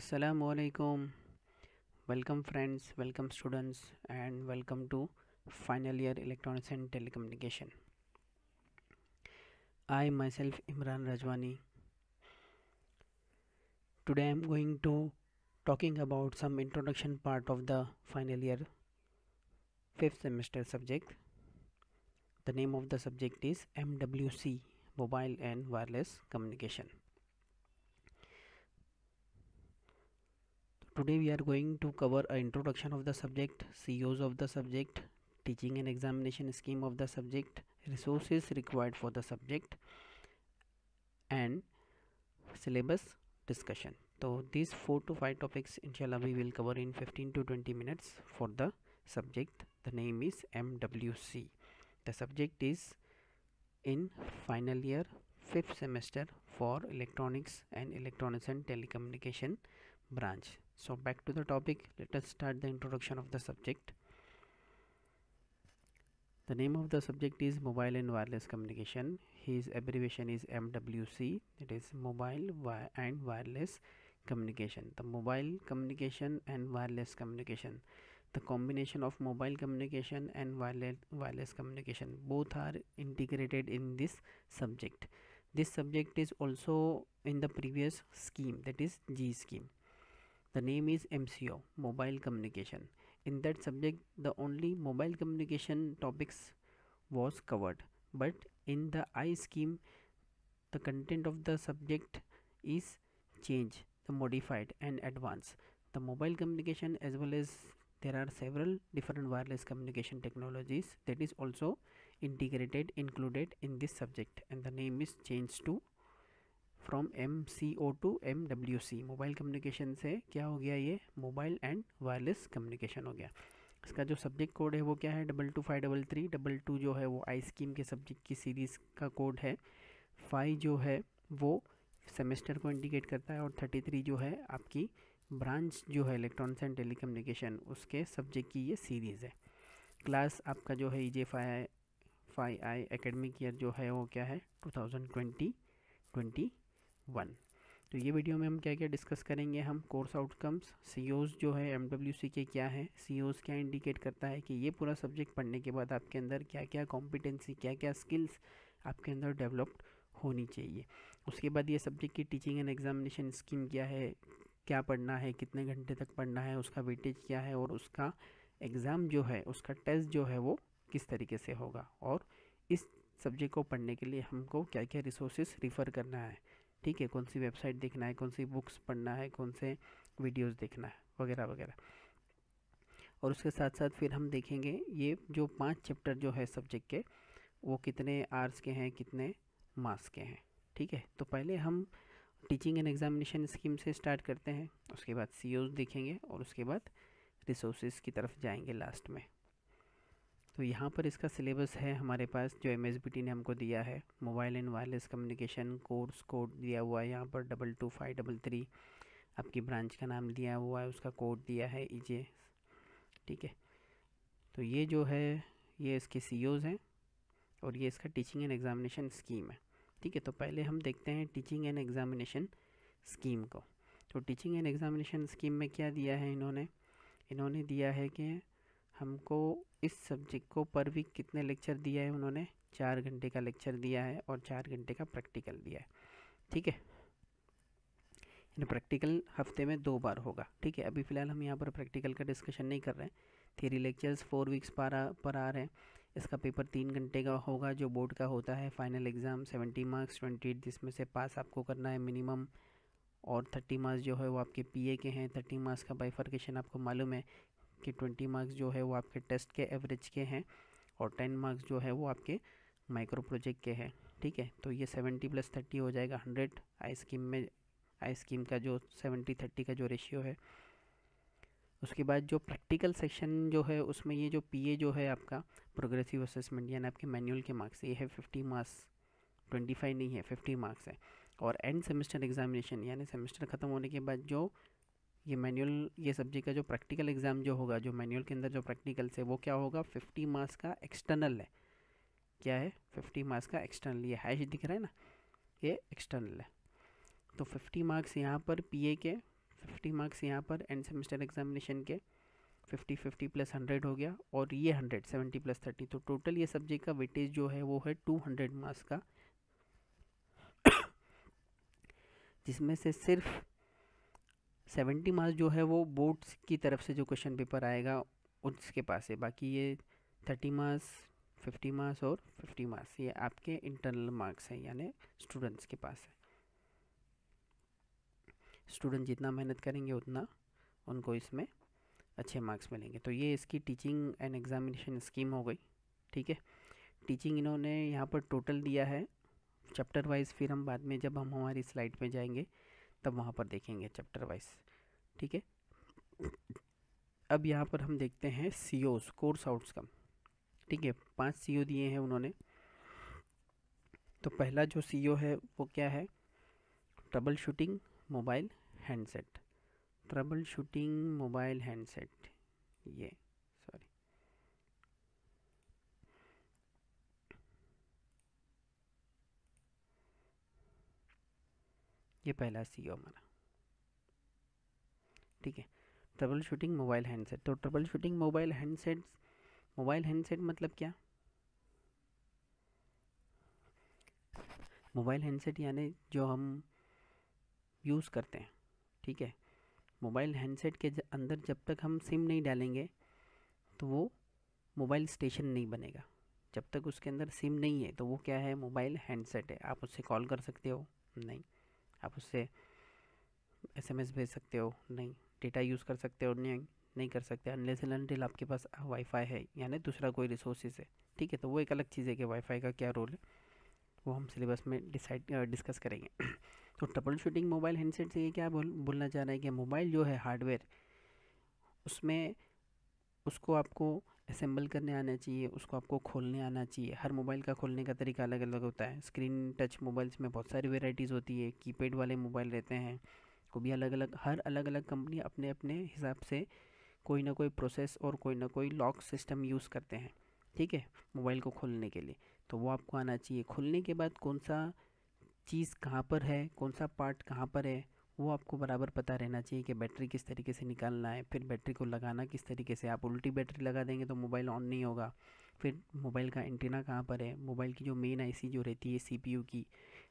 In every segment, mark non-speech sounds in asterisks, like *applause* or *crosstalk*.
assalamu alaikum welcome friends welcome students and welcome to final year electronics and telecommunication i myself imran rajwani today i'm going to talking about some introduction part of the final year fifth semester subject the name of the subject is mwc mobile and wireless communication today we are going to cover an introduction of the subject COs of the subject teaching and examination scheme of the subject resources required for the subject and syllabus discussion so these four to five topics inshallah we will cover in 15 to 20 minutes for the subject the name is MWC the subject is in final year fifth semester for electronics and electronics and telecommunication branch so back to the topic let us start the introduction of the subject the name of the subject is mobile and wireless communication his abbreviation is MWC it is mobile wi and wireless communication the mobile communication and wireless communication the combination of mobile communication and wireless wireless communication both are integrated in this subject this subject is also in the previous scheme that is G scheme the name is MCO, Mobile Communication. In that subject, the only mobile communication topics was covered. But in the I scheme, the content of the subject is changed, the modified and advanced. The mobile communication as well as there are several different wireless communication technologies that is also integrated included in this subject and the name is changed to from M C O to M W C mobile communication से क्या हो गया ये mobile and wireless communication हो गया इसका जो subject code है वो क्या है double two five double three double two जो है वो आई स्कीम के सब्जेक्ट की सीरीज़ का कोड है फाइव जो है वो सेमेस्टर को इंडिकेट करता है और थर्टी थ्री जो है आपकी ब्रांच जो है इलेक्ट्रॉनिक्स एंड टेली कम्युनिकेशन उसके सब्जेक्ट की ये सीरीज़ है क्लास आपका जो है E J five I five I academic year जो है वो क्या है two thousand twenty twenty one तो ये वीडियो में हम क्या क्या डिस्कस करेंगे हम कोर्स आउटकम्स सी e जो है एम के क्या है सी e क्या इंडिकेट करता है कि ये पूरा सब्जेक्ट पढ़ने के बाद आपके अंदर क्या क्या कॉम्पिटेंसी क्या क्या स्किल्स आपके अंदर डेवलप्ड होनी चाहिए उसके बाद ये सब्जेक्ट की टीचिंग एंड एग्जामिनेशन स्कीम क्या है क्या पढ़ना है कितने घंटे तक पढ़ना है उसका वेटेज क्या है और उसका एग्ज़ाम जो है उसका टेस्ट जो है वो किस तरीके से होगा और इस सब्जेक्ट को पढ़ने के लिए हमको क्या क्या रिसोर्सेज रिफ़र करना है ठीक है कौन सी वेबसाइट देखना है कौन सी बुक्स पढ़ना है कौन से वीडियोज़ देखना है वगैरह वगैरह और उसके साथ साथ फिर हम देखेंगे ये जो पांच चैप्टर जो है सब्जेक्ट के वो कितने आर्स के हैं कितने मार्क्स के हैं ठीक है तो पहले हम टीचिंग एंड एग्जामिनेशन स्कीम से स्टार्ट करते हैं उसके बाद सी देखेंगे और उसके बाद रिसोर्सेज की तरफ जाएंगे लास्ट में तो यहाँ पर इसका सिलेबस है हमारे पास जो एम ने हमको दिया है mobile and wireless communication course code दिया हुआ है यहाँ पर double two five double three आपकी ब्रांच का नाम दिया हुआ है उसका कोड दिया है ई e ठीक है तो ये जो है ये इसके सी e हैं और ये इसका टीचिंग एंड एग्ज़ामिनेशन स्कीम है ठीक है तो पहले हम देखते हैं टीचिंग एंड एग्ज़ामिनेशन स्कीम को तो टीचिंग एंड एग्ज़ामिनेशन स्कीम में क्या दिया है इन्होंने इन्होंने दिया है कि हमको इस सब्जेक्ट को पर वीक कितने लेक्चर दिया है उन्होंने चार घंटे का लेक्चर दिया है और चार घंटे का प्रैक्टिकल दिया है ठीक है यानी प्रैक्टिकल हफ्ते में दो बार होगा ठीक है अभी फ़िलहाल हम यहाँ पर प्रैक्टिकल का डिस्कशन नहीं कर रहे हैं थेरी लेक्चर्स फोर वीक्स पर आ, पर आ रहे हैं इसका पेपर तीन घंटे का होगा जो बोर्ड का होता है final exam seventy marks twenty eight जिसमें से पास आपको करना है मिनिमम और थर्टी मार्क्स जो है वो आपके पीए के हैं थर्टी मार्क्स का बाइफर्केशन आपको मालूम है कि ट्वेंटी मार्क्स जो है वो आपके टेस्ट के एवरेज के हैं और टेन मार्क्स जो है वो आपके माइक्रो प्रोजेक्ट के हैं ठीक है तो ये सेवेंटी प्लस थर्टी हो जाएगा हंड्रेड आई स्कीम में आई स्कीम का जो सेवेंटी थर्टी का जो रेशियो है उसके बाद जो प्रैक्टिकल सेक्शन जो है उसमें ये जो पीए जो है आपका प्रोग्रेसिव असेसमेंट यानी आपके मैनुअल के मार्क्स ये है फिफ्टी मार्क्स ट्वेंटी फाइव नहीं है फिफ्टी मार्क्स है और एंड सेमेस्टर एग्जामिनेशन यानी सेमेस्टर ख़त्म होने के बाद जो ये मैनुअल ये सब्जेक्ट का जो प्रैक्टिकल एग्ज़ाम जो होगा जो मैनुअल के अंदर जो प्रैक्टिकल से वो क्या होगा फिफ्टी मार्क्स का एक्सटर्नल है क्या है फिफ्टी मार्क्स का एक्सटर्नल ये हैश दिख रहा है ना ये एक्सटर्नल है तो फिफ्टी मार्क्स यहाँ पर पी के फिफ्टी मार्क्स यहाँ पर एंड सेमेस्टर एग्जामिनेशन के फिफ्टी फिफ्टी प्लस हंड्रेड हो गया और ये हंड्रेड सेवेंटी प्लस थर्टी तो टोटल ये सब्जेक्ट का वेटेज जो है वो है टू हंड्रेड मार्क्स का *coughs* जिसमें से सिर्फ सेवेंटी मार्क्स जो है वो बोर्ड्स की तरफ से जो क्वेश्चन पेपर आएगा उसके पास है बाकी ये थर्टी मार्क्स फिफ्टी मार्क्स और फिफ्टी मार्क्स ये आपके इंटरनल मार्क्स हैं यानी स्टूडेंट्स के पास है स्टूडेंट जितना मेहनत करेंगे उतना उनको इसमें अच्छे मार्क्स मिलेंगे तो ये इसकी टीचिंग एंड एग्ज़ामिनेशन स्कीम हो गई ठीक है टीचिंग इन्होंने यहाँ पर टोटल दिया है चैप्टर वाइज फिर हम बाद में जब हम हमारी स्लाइड में जाएंगे तब वहाँ पर देखेंगे चैप्टर वाइज ठीक है अब यहाँ पर हम देखते हैं सी ओज कोर्स आउटकम ठीक है पांच सी ओ दिए हैं उन्होंने तो पहला जो सी ओ है वो क्या है troubleshooting mobile handset troubleshooting mobile handset ये ये पहला सी हमारा ठीक है ट्रबल शूटिंग मोबाइल हैंडसेट तो troubleshooting mobile handset mobile handset मतलब क्या मोबाइल हैंडसेट यानी जो हम यूज़ करते हैं ठीक है मोबाइल हैंडसेट के अंदर जब तक हम सिम नहीं डालेंगे तो वो मोबाइल स्टेशन नहीं बनेगा जब तक उसके अंदर सिम नहीं है तो वो क्या है मोबाइल हैंडसेट है आप उससे कॉल कर सकते हो नहीं आप उससे एसएमएस भेज सकते हो नहीं डेटा यूज़ कर सकते हो नहीं नहीं कर सकते अनलेस एंड अनटिल आपके पास वाईफाई है यानी दूसरा कोई रिसोर्सेज है ठीक है तो वो एक अलग चीज़ है कि वाईफाई का क्या रोल है वो हम सिलेबस में डिसाइड डिस्कस करेंगे *clears throat* तो ट्रबल शूटिंग मोबाइल हैंडसेट से ये क्या बोल बोलना चाह रहे हैं कि मोबाइल जो है हार्डवेयर उसमें उसको आपको असेंबल करने आना चाहिए उसको आपको खोलने आना चाहिए हर मोबाइल का खोलने का तरीका अलग अलग होता है स्क्रीन टच मोबाइल्स में बहुत सारी वेराइटीज़ होती है कीपैड वाले मोबाइल रहते हैं को भी अलग अलग हर अलग अलग कंपनी अपने अपने हिसाब से कोई ना कोई प्रोसेस और कोई ना कोई लॉक सिस्टम यूज़ करते हैं ठीक है मोबाइल को खोलने के लिए तो वो आपको आना चाहिए खोलने के बाद कौन सा चीज़ कहाँ पर है कौन सा पार्ट कहाँ पर है वो आपको बराबर पता रहना चाहिए कि बैटरी किस तरीके से निकालना है फिर बैटरी को लगाना किस तरीके से आप उल्टी बैटरी लगा देंगे तो मोबाइल ऑन नहीं होगा फिर मोबाइल का एंटीना कहाँ पर है मोबाइल की जो मेन आईसी जो रहती है सीपीयू की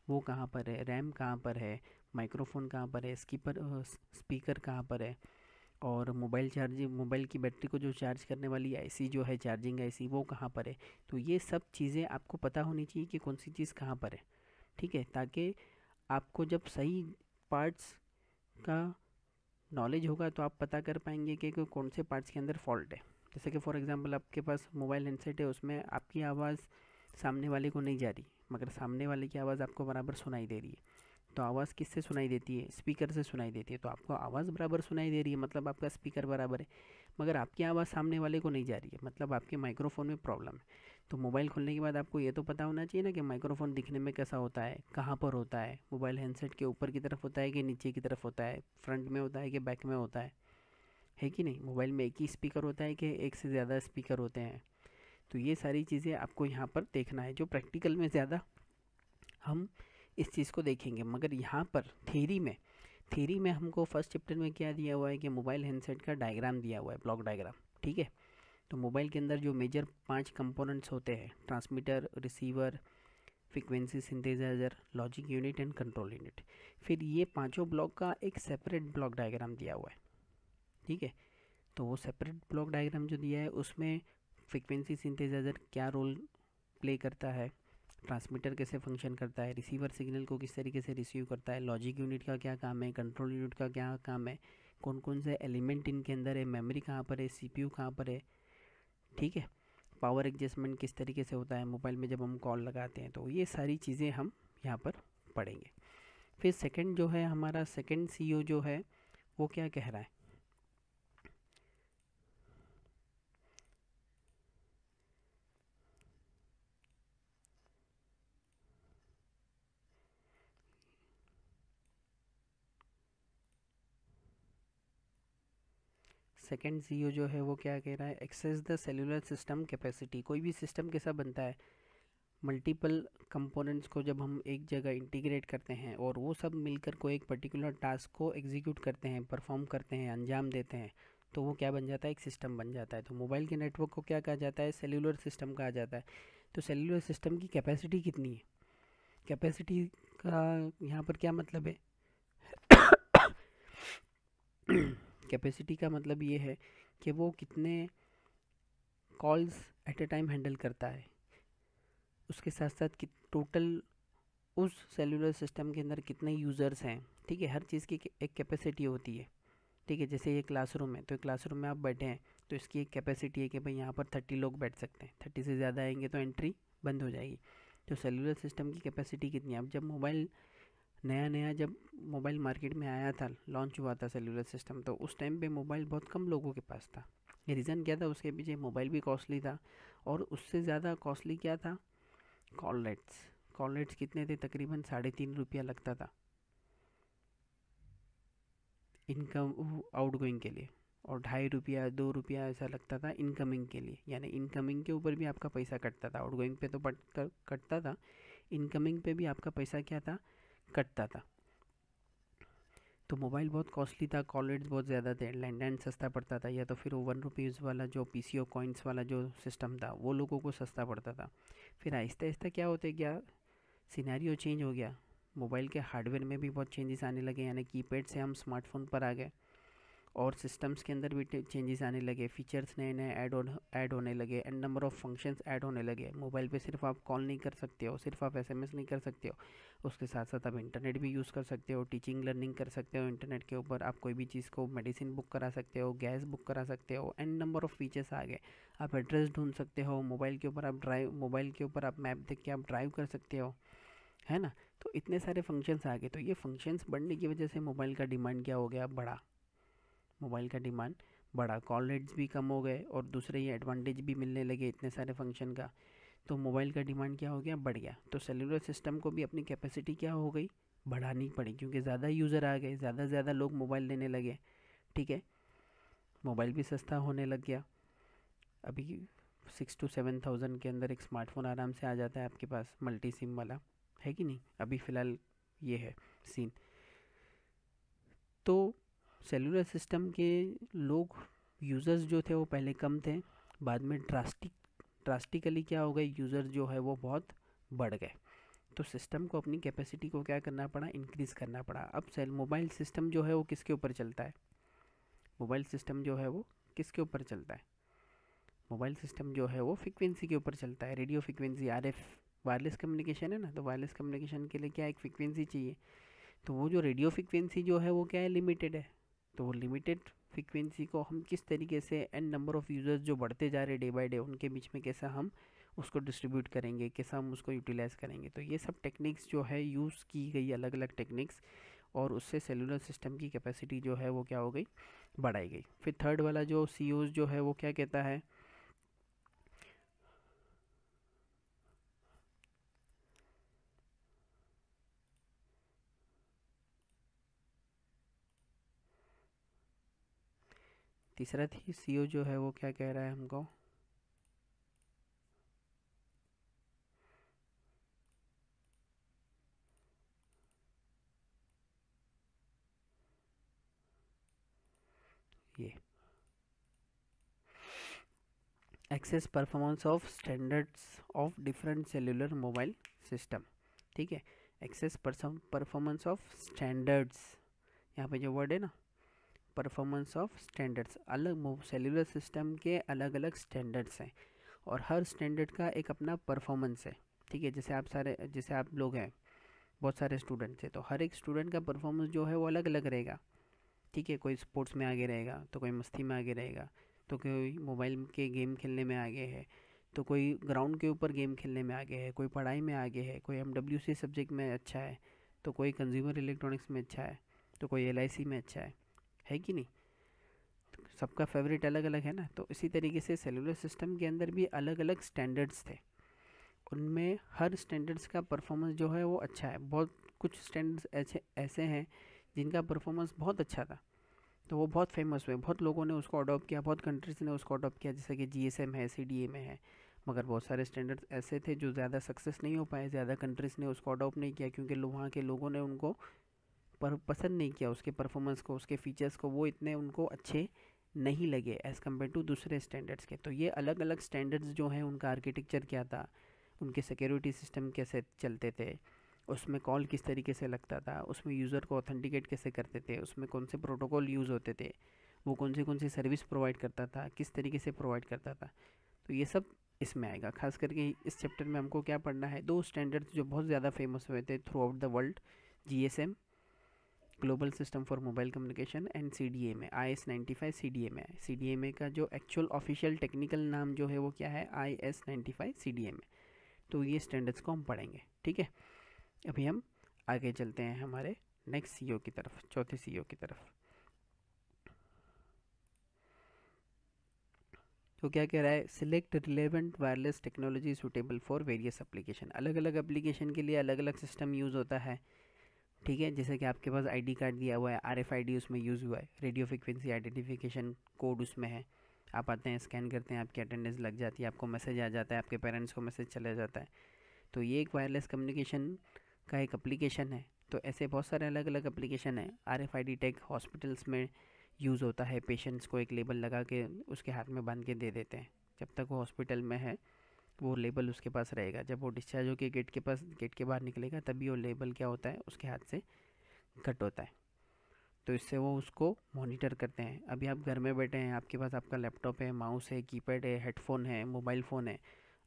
वो कहाँ पर है रैम कहाँ पर है माइक्रोफोन कहाँ पर है स्कीपर स्पीकर कहाँ पर है और मोबाइल चार्जिंग मोबाइल की बैटरी को जो चार्ज करने वाली आईसी जो है चार्जिंग आईसी वो कहाँ पर है तो ये सब चीज़ें आपको पता होनी चाहिए कि कौन सी चीज़ कहाँ पर है ठीक है ताकि आपको जब सही पार्ट्स का नॉलेज होगा तो आप पता कर पाएंगे कि कौन से पार्ट्स के अंदर फॉल्ट है जैसे कि फॉर एग्जांपल आपके पास मोबाइल हैंडसेट है उसमें आपकी आवाज़ सामने वाले को नहीं जा रही मगर सामने वाले की आवाज़ आपको बराबर सुनाई दे रही है तो आवाज़ किससे सुनाई देती है स्पीकर से सुनाई देती है तो आपको आवाज़ बराबर सुनाई दे रही है मतलब आपका स्पीकर बराबर है मगर आपकी आवाज़ सामने वाले को नहीं जा रही है मतलब आपके माइक्रोफोन में प्रॉब्लम है तो मोबाइल खोलने के बाद आपको ये तो पता होना चाहिए ना कि माइक्रोफोन दिखने में कैसा होता है कहाँ पर होता है मोबाइल हैंडसेट के ऊपर की तरफ होता है कि नीचे की तरफ होता है फ्रंट में होता है कि बैक में होता है है कि नहीं मोबाइल में एक ही स्पीकर होता है कि एक से ज़्यादा स्पीकर होते हैं तो ये सारी चीज़ें आपको यहाँ पर देखना है जो प्रैक्टिकल में ज़्यादा हम इस चीज़ को देखेंगे मगर यहाँ पर थेरी में थीरी में हमको फर्स्ट चैप्टर में क्या दिया हुआ है कि मोबाइल हैंडसेट का डायग्राम दिया हुआ है ब्लॉक डायग्राम ठीक है तो मोबाइल के अंदर जो मेजर पांच कंपोनेंट्स होते हैं transmitter receiver frequency synthesiser logic unit and control unit फिर ये पाँचों ब्लॉक का एक सेपरेट ब्लॉक डायग्राम दिया हुआ है ठीक है तो वो सेपरेट ब्लॉक डायग्राम जो दिया है उसमें फ्रिक्वेंसी सिंथेसाइजर क्या रोल प्ले करता है ट्रांसमीटर कैसे फंक्शन करता है रिसीवर सिग्नल को किस तरीके से रिसीव करता है लॉजिक यूनिट का क्या काम है कंट्रोल यूनिट का क्या काम है कौन कौन से एलिमेंट इनके अंदर है मेमोरी कहाँ पर है सीपीयू कहाँ पर है ठीक है पावर एडजस्टमेंट किस तरीके से होता है मोबाइल में जब हम कॉल लगाते हैं तो ये सारी चीज़ें हम यहाँ पर पढ़ेंगे फिर सेकेंड जो है हमारा सी ओ जो है वो क्या कह रहा है सेकेंड सी जो है वो क्या कह रहा है assess the cellular system capacity कोई भी सिस्टम कैसा बनता है मल्टीपल कंपोनेंट्स को जब हम एक जगह इंटीग्रेट करते हैं और वो सब मिलकर कोई एक पर्टिकुलर टास्क को एग्जीक्यूट करते हैं परफॉर्म करते हैं अंजाम देते हैं तो वो क्या बन जाता है एक सिस्टम बन जाता है तो मोबाइल के नेटवर्क को क्या कहा जाता है सेलुलर सिस्टम कहा जाता है तो सेलुलर सिस्टम की कैपेसिटी कितनी है कैपेसिटी का यहाँ पर क्या मतलब है कैपेसिटी का मतलब ये है कि वो कितने calls at a time handle करता है उसके साथ साथ कि टोटल उस सेलुलर सिस्टम के अंदर कितने यूज़र्स हैं ठीक है हर चीज़ की एक कैपेसिटी होती है ठीक है जैसे ये क्लासरूम है तो क्लासरूम में आप बैठे हैं तो इसकी एक कैपेसिटी है कि भाई यहाँ पर थर्टी लोग बैठ सकते हैं थर्टी से ज़्यादा आएंगे तो एंट्री बंद हो जाएगी तो सेलुलर सिस्टम की कैपेसिटी कितनी है अब जब मोबाइल नया नया जब मोबाइल मार्केट में आया था लॉन्च हुआ था सेलुलर सिस्टम तो उस टाइम पे मोबाइल बहुत कम लोगों के पास था रीज़न क्या था उसके पीछे मोबाइल भी कॉस्टली था और उससे ज़्यादा कॉस्टली क्या था कॉल रेट्स कॉल रेट्स कितने थे तकरीबन साढ़े तीन रुपया लगता था इनकम आउट के लिए और ढाई रुपया दो रुपया ऐसा लगता था इनकमिंग के लिए यानी इनकमिंग के ऊपर भी आपका पैसा कटता था गोइंग पे तो कटता था इनकमिंग पे भी आपका पैसा क्या था कटता था तो मोबाइल बहुत कॉस्टली था कॉल रेट्स बहुत ज़्यादा थे लैंडलाइन सस्ता पड़ता था या तो फिर वो वन रुपीज़ वाला जो पी सी ओ कॉइन्स वाला जो सिस्टम था वो लोगों को सस्ता पड़ता था फिर आहिस्ता आहिस्ता क्या होते क्या सिनेरियो चेंज हो गया मोबाइल के हार्डवेयर में भी बहुत चेंजेस आने लगे यानी कीपैड से हम स्मार्टफोन पर आ गए और सिस्टम्स के अंदर भी चेंजेस आने लगे फीचर्स नए नए ऐड ऐड होने लगे and number of functions add होने लगे मोबाइल पे सिर्फ आप कॉल नहीं कर सकते हो सिर्फ आप एसएमएस नहीं कर सकते हो उसके साथ साथ आप इंटरनेट भी यूज़ कर सकते हो टीचिंग लर्निंग कर सकते हो इंटरनेट के ऊपर आप कोई भी चीज़ को मेडिसिन बुक करा सकते हो गैस बुक करा सकते हो एंड नंबर ऑफ़ फीचर्स आ गए आप एड्रेस ढूंढ सकते हो मोबाइल के ऊपर आप ड्राइव मोबाइल के ऊपर आप मैप देख के आप ड्राइव कर सकते हो है ना तो इतने सारे फंक्शंस आ गए तो ये फंक्शंस बढ़ने की वजह से मोबाइल का डिमांड क्या हो गया बढ़ा मोबाइल का डिमांड बढ़ा कॉल रेट्स भी कम हो गए और दूसरे ये एडवांटेज भी मिलने लगे इतने सारे फंक्शन का तो मोबाइल का डिमांड क्या हो गया बढ़ गया तो सेलुलर सिस्टम को भी अपनी कैपेसिटी क्या हो गई बढ़ानी पड़ी क्योंकि ज़्यादा यूज़र आ गए ज़्यादा से ज़्यादा लोग मोबाइल लेने लगे ठीक है मोबाइल भी सस्ता होने लग गया अभी सिक्स टू सेवन थाउजेंड के अंदर एक स्मार्टफोन आराम से आ जाता है आपके पास मल्टी सिम वाला है कि नहीं अभी फ़िलहाल ये है सीन तो सेलुलर सिस्टम के लोग यूज़र्स जो थे वो पहले कम थे बाद में ड्रास्टिक ड्रास्टिकली क्या हो गए यूज़र जो है वो बहुत बढ़ गए तो सिस्टम को अपनी कैपेसिटी को क्या करना पड़ा इंक्रीज़ करना पड़ा अब सेल मोबाइल सिस्टम जो है वो किसके ऊपर चलता है मोबाइल सिस्टम जो है वो किसके ऊपर चलता है मोबाइल सिस्टम जो है वो फ्रिक्वेंसी के ऊपर चलता है radio frequency or wireless communication है ना तो वायरलेस कम्युनिकेशन के लिए क्या एक फ्रिक्वेंसी चाहिए तो वो जो रेडियो फ्रिक्वेंसी जो है वो क्या है लिमिटेड है तो वो लिमिटेड फ्रिक्वेंसी को हम किस तरीके से एन नंबर ऑफ़ यूज़र्स जो बढ़ते जा रहे डे बाय डे उनके बीच में कैसा हम उसको डिस्ट्रीब्यूट करेंगे कैसा हम उसको यूटिलाइज़ करेंगे तो ये सब टेक्निक्स जो है यूज़ की गई अलग अलग टेक्निक्स और उससे सेलुलर सिस्टम की कैपेसिटी जो है वो क्या हो गई बढ़ाई गई फिर थर्ड वाला जो सी जो है वो क्या कहता है तीसरा थी सी जो है वो क्या कह रहा है हमको ये assess performance of standards of different cellular mobile system ठीक है एक्सेस परफॉर्मेंस ऑफ स्टैंडर्ड्स यहाँ पे जो वर्ड है ना परफॉर्मेंस ऑफ स्टैंडर्ड्स अलग सेलुलर सिस्टम के अलग अलग स्टैंडर्ड्स हैं और हर स्टैंडर्ड का एक अपना परफॉर्मेंस है ठीक है जैसे आप सारे जैसे आप लोग हैं बहुत सारे स्टूडेंट्स हैं तो हर एक स्टूडेंट का परफॉर्मेंस जो है वो अलग अलग रहेगा ठीक है कोई स्पोर्ट्स में आगे रहेगा तो कोई मस्ती में आगे रहेगा तो कोई मोबाइल के गेम खेलने में आगे है तो कोई ग्राउंड के ऊपर गेम खेलने में आगे है कोई पढ़ाई में आगे है कोई एम सब्जेक्ट में अच्छा है तो कोई कंज्यूमर इलेक्ट्रॉनिक्स में अच्छा है तो कोई एल में अच्छा है है कि नहीं सबका फेवरेट अलग अलग है ना तो इसी तरीके से सेलुलर सिस्टम के अंदर भी अलग अलग स्टैंडर्ड्स थे उनमें हर स्टैंडर्ड्स का परफॉर्मेंस जो है वो अच्छा है बहुत कुछ स्टैंडर्ड्स ऐसे ऐसे हैं जिनका परफॉर्मेंस बहुत अच्छा था तो वो बहुत फेमस हुए बहुत लोगों ने उसको अडोप्ट किया बहुत कंट्रीज़ ने उसको अडोप्ट किया जैसे कि जी है सी में है मगर बहुत सारे स्टैंडर्ड्स ऐसे थे जो ज़्यादा सक्सेस नहीं हो पाए ज़्यादा कंट्रीज़ ने उसको अडोप्ट नहीं किया क्योंकि वहाँ के लोगों ने उनको पर पसंद नहीं किया उसके परफॉर्मेंस को उसके फीचर्स को वो इतने उनको अच्छे नहीं लगे एज़ कम्पेयर टू दूसरे स्टैंडर्ड्स के तो ये अलग अलग स्टैंडर्ड्स जो हैं उनका आर्किटेक्चर क्या था उनके सिक्योरिटी सिस्टम कैसे चलते थे उसमें कॉल किस तरीके से लगता था उसमें यूज़र को ऑथेंटिकेट कैसे करते थे उसमें कौन से प्रोटोकॉल यूज़ होते थे वो कौन से कौन सी सर्विस प्रोवाइड करता था किस तरीके से प्रोवाइड करता था तो ये सब इसमें आएगा खास करके इस चैप्टर में हमको क्या पढ़ना है दो स्टैंडर्ड्स जो बहुत ज़्यादा फेमस हुए थे throughout the world G global system for mobile communication and C D में I S ninety five C D M A C D A का जो एक्चुअल ऑफिशियल टेक्निकल नाम जो है वो क्या है I S ninety five C D M A तो ये स्टैंडर्ड्स को हम पढ़ेंगे ठीक है अभी हम आगे चलते हैं हमारे नेक्स्ट सी ओ की तरफ चौथे सी ओ e की तरफ तो क्या कह रहा है select relevant wireless technology suitable for various application अलग अलग एप्लीकेशन के लिए अलग अलग सिस्टम यूज़ होता है ठीक है जैसे कि आपके पास आईडी कार्ड दिया हुआ है आरएफआईडी उसमें यूज़ हुआ है रेडियो फ्रिक्वेंसी आइडेंटिफिकेशन कोड उसमें है आप आते हैं स्कैन करते हैं आपकी अटेंडेंस लग जाती है आपको मैसेज आ जाता है आपके पेरेंट्स को मैसेज चला जाता है तो ये एक वायरलेस कम्युनिकेशन का एक अप्लीकेशन है तो ऐसे बहुत सारे अलग अलग अप्लीकेशन है R F I D tech hospitals में यूज़ होता है पेशेंट्स को एक लेबल लगा के उसके हाथ में बांध के दे देते हैं जब तक वो हॉस्पिटल में है वो लेबल उसके पास रहेगा जब वो डिस्चार्ज होकर गेट के पास गेट के बाहर निकलेगा तभी वो लेबल क्या होता है उसके हाथ से कट होता है तो इससे वो उसको मॉनिटर करते हैं अभी आप घर में बैठे हैं आपके पास आपका लैपटॉप है माउस है कीपैड है हेडफोन है मोबाइल फ़ोन है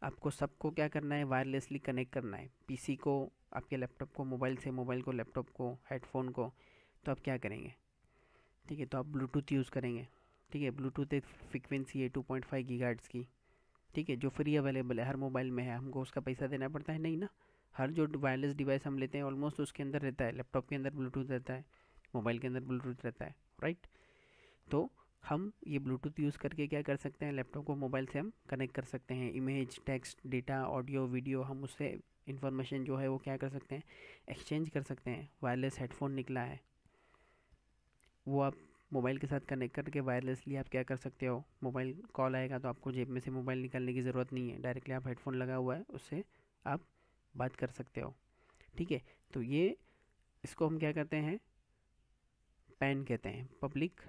आपको सबको क्या करना है वायरलेसली कनेक्ट करना है पीसी को आपके लैपटॉप को मोबाइल से मोबाइल को लैपटॉप को हेडफोन को तो आप क्या करेंगे ठीक है तो आप ब्लूटूथ यूज़ करेंगे ठीक है ब्लूटूथ एक फ्रिक्वेंसी है टू पॉइंट फाइव की ठीक है जो फ्री अवेलेबल है हर मोबाइल में है हमको उसका पैसा देना पड़ता है नहीं ना हर जो वायरलेस डिवाइस हम लेते हैं ऑलमोस्ट उसके अंदर रहता है लैपटॉप के अंदर ब्लूटूथ रहता है मोबाइल के अंदर ब्लूटूथ रहता है राइट तो हम ये ब्लूटूथ यूज़ करके क्या कर सकते हैं लैपटॉप को मोबाइल से हम कनेक्ट कर सकते हैं image text data audio video हम उससे इंफॉर्मेशन जो है वो क्या कर सकते हैं एक्सचेंज कर सकते हैं वायरलेस हेडफोन निकला है वो आप मोबाइल के साथ कनेक्ट करके वायरलेसली आप क्या कर सकते हो मोबाइल कॉल आएगा तो आपको जेब में से मोबाइल निकालने की ज़रूरत नहीं है डायरेक्टली आप हेडफोन लगा हुआ है उससे आप बात कर सकते हो ठीक है तो ये इसको हम क्या कहते हैं पैन कहते हैं पब्लिक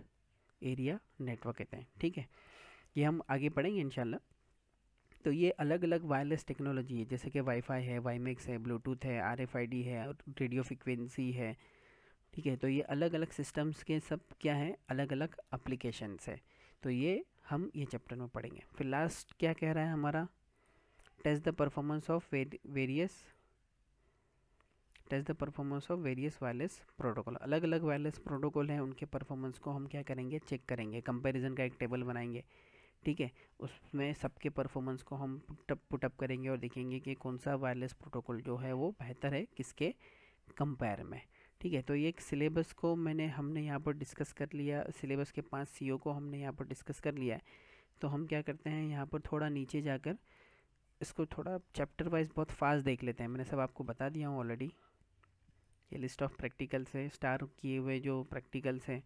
एरिया नेटवर्क कहते हैं ठीक है ये हम आगे पढ़ेंगे इन तो ये अलग अलग वायरलेस टेक्नोलॉजी है जैसे कि वाईफाई है वाईमैक्स है ब्लूटूथ है आर है रेडियो फ्रिक्वेंसी है ठीक है तो ये अलग अलग सिस्टम्स के सब क्या है अलग अलग अप्लीकेशंस है तो ये हम ये चैप्टर में पढ़ेंगे फिर लास्ट क्या कह रहा है हमारा test the performance of various test the performance of various wireless protocol अलग अलग वायरलेस प्रोटोकॉल हैं उनके परफॉर्मेंस को हम क्या करेंगे चेक करेंगे कंपैरिजन का एक टेबल बनाएंगे ठीक है उसमें सबके परफॉर्मेंस को हम पुटअप पुटअप करेंगे और देखेंगे कि कौन सा वायरलेस प्रोटोकॉल जो है वो बेहतर है किसके कंपेयर में ठीक है तो ये एक सिलेबस को मैंने हमने यहाँ पर डिस्कस कर लिया सिलेबस के पाँच सी को हमने यहाँ पर डिस्कस कर लिया है तो हम क्या करते हैं यहाँ पर थोड़ा नीचे जाकर इसको थोड़ा चैप्टर वाइज बहुत फास्ट देख लेते हैं मैंने सब आपको बता दिया हूँ ऑलरेडी ये लिस्ट ऑफ प्रैक्टिकल्स है स्टार किए हुए जो प्रैक्टिकल्स हैं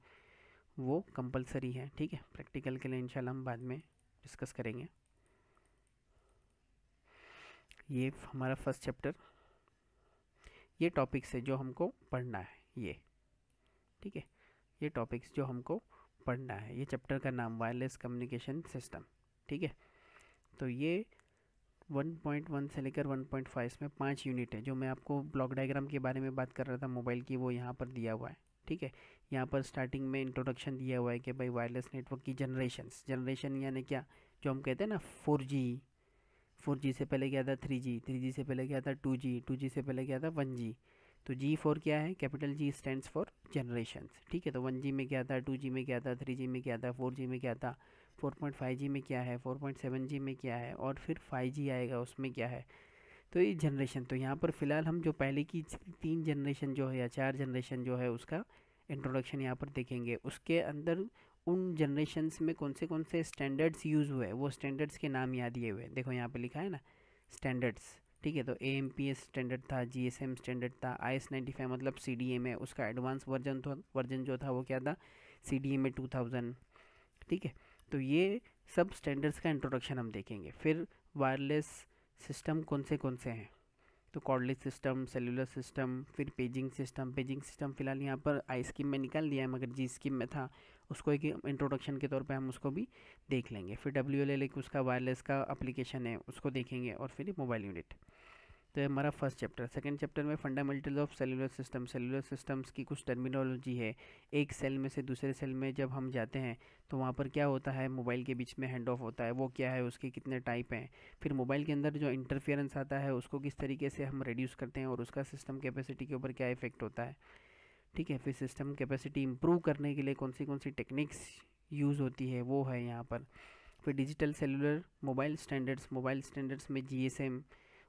वो कंपलसरी है ठीक है प्रैक्टिकल के लिए इनशाला हम बाद में डिस्कस करेंगे ये हमारा फर्स्ट चैप्टर ये टॉपिक्स है जो हमको पढ़ना है ये ठीक है ये टॉपिक्स जो हमको पढ़ना है ये चैप्टर का नाम वायरलेस कम्युनिकेशन सिस्टम ठीक है तो ये 1.1 से लेकर 1.5 इसमें पाँच यूनिट है जो मैं आपको ब्लॉक डायग्राम के बारे में बात कर रहा था मोबाइल की वो यहाँ पर दिया हुआ है ठीक है यहाँ पर स्टार्टिंग में इंट्रोडक्शन दिया हुआ है कि भाई वायरलेस नेटवर्क की जनरेशन जनरेशन यानी क्या जो हम कहते हैं ना फोर जी फोर जी से पहले क्या था थ्री जी थ्री जी से पहले क्या था टू जी टू जी से पहले क्या था वन जी तो जी फोर क्या है capital G stand for generation ठीक है तो वन जी में क्या था टू जी में क्या था थ्री जी में क्या था फोर जी में क्या था फोर पॉइंट फाइव जी में क्या है फोर पॉइंट सेवन जी में क्या है और फिर फाइव जी आएगा उसमें क्या है तो ये जनरेशन तो यहाँ पर फिलहाल हम जो पहले की तीन जनरेशन जो है या चार जनरेशन जो है उसका इंट्रोडक्शन यहाँ पर देखेंगे उसके अंदर उन जनरेशन्स में कौन से कौन से स्टैंडर्ड्स यूज़ हुए वो स्टैंडर्ड्स के नाम याद दिए हुए देखो यहाँ पे लिखा है ना स्टैंडर्ड्स ठीक है तो A M P S standard था जी एस एम स्टैंडर्ड था आई एस नाइन्टी फाइव मतलब सी डी एम ए उसका एडवांस वर्जन तो वर्जन जो था वो क्या था C D M A two thousand ठीक है तो ये सब स्टैंडर्ड्स का इंट्रोडक्शन हम देखेंगे फिर वायरलेस सिस्टम कौन से कौन से हैं तो कॉर्डलेस सिस्टम सेलुलर सिस्टम फिर पेजिंग सिस्टम पेजिंग सिस्टम फिलहाल यहाँ पर आई स्कीम में निकाल दिया है मगर जी स्कीम में था उसको एक इंट्रोडक्शन के तौर पे हम उसको भी देख लेंगे फिर डब्ल्यू एल एल एक उसका वायरलेस का अप्लीकेशन है उसको देखेंगे और फिर मोबाइल यूनिट तो हमारा फर्स्ट चैप्टर सेकंड चैप्टर में fundamental of cellular system cellular systems की कुछ टर्मिनोलॉजी है एक सेल में से दूसरे सेल में जब हम जाते हैं तो वहाँ पर क्या होता है मोबाइल के बीच में हैंड ऑफ होता है वो क्या है उसके कितने टाइप हैं फिर मोबाइल के अंदर जो इंटरफेरेंस आता है उसको किस तरीके से हम रिड्यूस करते हैं और उसका सिस्टम कैपेसिटी के ऊपर क्या इफेक्ट होता है ठीक है फिर सिस्टम कैपेसिटी इम्प्रूव करने के लिए कौन सी कौन सी टेक्निक्स यूज़ होती है वो है यहाँ पर फिर digital cellular mobile standards mobile standards में जी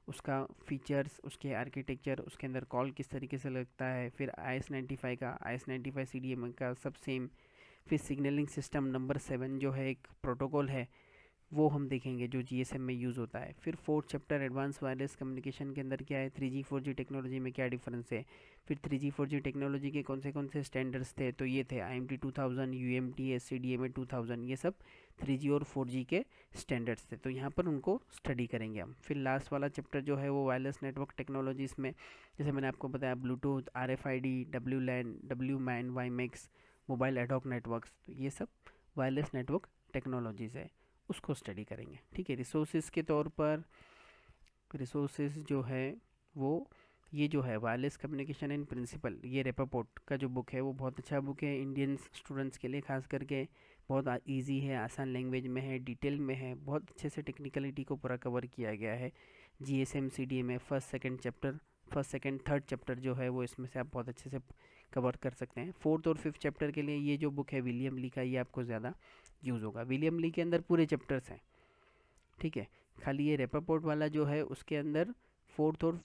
उसका फीचर्स उसके आर्किटेक्चर उसके अंदर कॉल किस तरीके से लगता है फिर आई एस नाइन्टी फाइव का I S ninety five C D M का सब सेम फिर सिग्नलिंग सिस्टम नंबर सेवन जो है एक प्रोटोकॉल है वो हम देखेंगे जो जी में यूज़ होता है फिर fourth chapter advance wireless communication के अंदर क्या है three G four G technology में क्या डिफरेंस है फिर three G four G technology के कौन से कौन से स्टैंडर्ड्स थे तो ये थे I M T two thousand U M T S C D M A two thousand ये सब थ्री जी और फोर जी के स्टैंडर्ड्स थे तो यहाँ पर उनको स्टडी करेंगे हम फिर लास्ट वाला चैप्टर जो है वो वायरलेस नेटवर्क टेक्नोलॉजीज़ में जैसे मैंने आपको बताया Bluetooth R F I D W LAN W MAN WiMAX mobile ad hoc network तो ये सब वायरलेस नेटवर्क टेक्नोलॉजीज़ है उसको स्टडी करेंगे ठीक है रिसोर्सेज के तौर पर रिसोर्सेज जो है वो ये जो है वायरलेस कम्युनिकेशन इन प्रिंसिपल ये रेपापोर्ट का जो बुक है वो बहुत अच्छा बुक है इंडियन स्टूडेंट्स के लिए खास करके बहुत इजी है आसान लैंग्वेज में है डिटेल में है बहुत अच्छे से टेक्निकलिटी को पूरा कवर किया गया है G S M C D में first second chapter first second third chapter जो है वो इसमें से आप बहुत अच्छे से कवर कर सकते हैं फोर्थ और फिफ्थ चैप्टर के लिए ये जो बुक है विलियम ली का ये आपको ज़्यादा यूज़ होगा विलियम ली के अंदर पूरे चैप्टर्स हैं ठीक है खाली ये रेपापोर्ट वाला जो है उसके अंदर फोर्थ और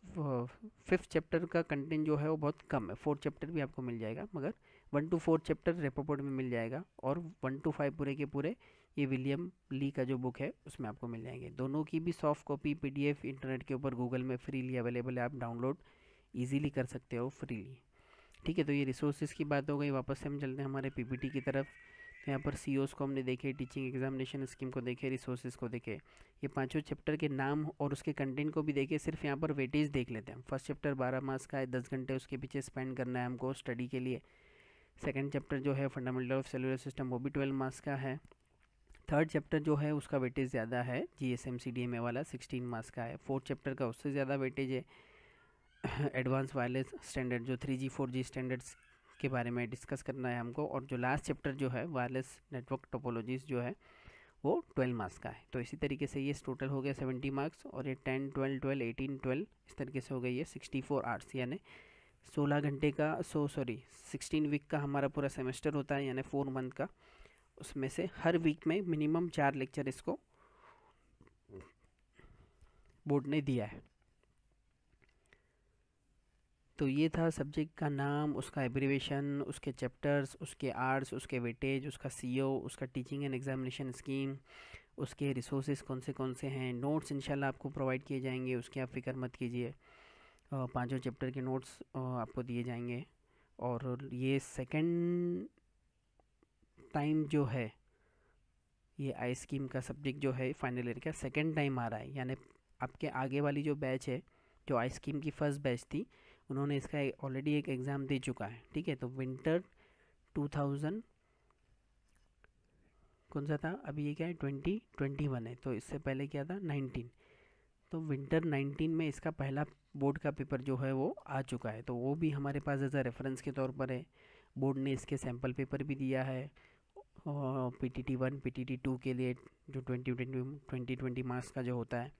फिफ्थ चैप्टर का कंटेंट जो है वो बहुत कम है फोर्थ चैप्टर भी आपको मिल जाएगा मगर one two fourth chapter report में मिल जाएगा और वन टू फाइव पूरे के पूरे ये विलियम ली का जो बुक है उसमें आपको मिल जाएंगे दोनों की भी सॉफ्ट कॉपी पीडीएफ इंटरनेट के ऊपर गूगल में फ्रीली अवेलेबल है आप डाउनलोड ईजीली कर सकते हो फ्रीली ठीक है तो ये रिसोर्सेज की बात हो गई वापस से हम चलते हैं हमारे पीपीटी की तरफ तो यहाँ पर सी को हमने देखे टीचिंग एग्जामिनेशन स्कीम को देखे रिसोर्सेज को देखे ये पाँचों चैप्टर के नाम और उसके कंटेंट को भी देखे सिर्फ यहाँ पर वेटेज देख लेते हैं फर्स्ट चैप्टर बारह मार्स का है दस घंटे उसके पीछे स्पेंड करना है हमको स्टडी के लिए सेकेंड चैप्टर जो है फंडामेंटल ऑफ सेलुलर सिस्टम वो भी ट्वेल्व मार्क्स का है थर्ड चैप्टर जो है उसका वेटेज ज़्यादा है G S M C D M A वाला सिक्सटीन मार्क्स का है फोर्थ चैप्टर का उससे ज़्यादा वेटेज है *clears throat* एडवांस वायरलेस स्टैंडर्ड जो three G four G standards के बारे में डिस्कस करना है हमको और जो लास्ट चैप्टर जो है वायरलेस नेटवर्क टोपोलॉजीज़ जो है वो ट्वेल्व मार्क्स का है तो इसी तरीके से ये टोटल हो गया सेवेंटी मार्क्स और ये ten twelve twelve eighteen twelve इस तरीके से हो गई है सिक्सटी फोर आर्ट्स यानी सोलह घंटे का सो सॉरी सिक्सटीन वीक का हमारा पूरा सेमेस्टर होता है यानी फोर मंथ का उसमें से हर वीक में मिनिमम चार लेक्चर इसको बोर्ड ने दिया है तो ये था सब्जेक्ट का नाम उसका एब्रीवेशन उसके चैप्टर्स उसके आर्ट्स उसके वेटेज उसका सीओ e उसका टीचिंग एंड एग्जामिनेशन स्कीम उसके रिसोर्सेज कौन से कौन से हैं नोट्स इंशाल्लाह आपको प्रोवाइड किए जाएंगे उसके आप फिक्र मत कीजिए पांचों चैप्टर के नोट्स आपको दिए जाएंगे और ये सेकंड टाइम जो है ये आई स्कीम का सब्जेक्ट जो है फाइनल ईयर का सेकेंड टाइम आ रहा है यानी आपके आगे वाली जो बैच है जो आई स्कीम की फ़र्स्ट बैच थी उन्होंने इसका ऑलरेडी एक एग्ज़ाम दे चुका है ठीक है तो विंटर 2000 कौन सा था अभी ये क्या है ट्वेंटी ट्वेंटी वन है तो इससे पहले क्या था नाइनटीन तो विंटर नाइनटीन में इसका पहला बोर्ड का पेपर जो है वो आ चुका है तो वो भी हमारे पास एज अ रेफरेंस के तौर पर है बोर्ड ने इसके सैम्पल पेपर भी दिया है P T T one P T T two के लिए जो twenty twenty twenty twenty marks का जो होता है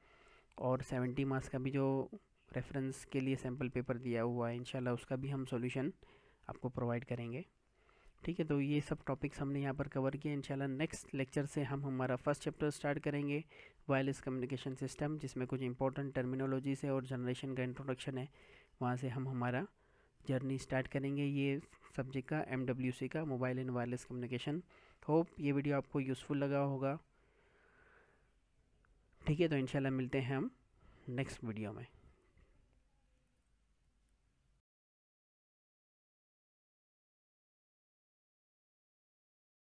और सेवेंटी मार्क्स का भी जो रेफरेंस के लिए सैम्पल पेपर दिया हुआ है इनशाला उसका भी हम सोल्यूशन आपको प्रोवाइड करेंगे ठीक है तो ये सब टॉपिक्स हमने यहाँ पर कवर किए इंशाल्लाह नेक्स्ट लेक्चर से हम हमारा फर्स्ट चैप्टर स्टार्ट करेंगे वायरलेस कम्युनिकेशन सिस्टम जिसमें कुछ इंपॉर्टेंट टर्मिनोलॉजीज है और जनरेशन का इंट्रोडक्शन है वहाँ से हम हमारा जर्नी स्टार्ट करेंगे ये सब्जेक्ट का एम का mobile and wireless communication hope ये वीडियो आपको यूज़फुल लगा होगा ठीक है तो इनशाला मिलते हैं हम नेक्स्ट वीडियो में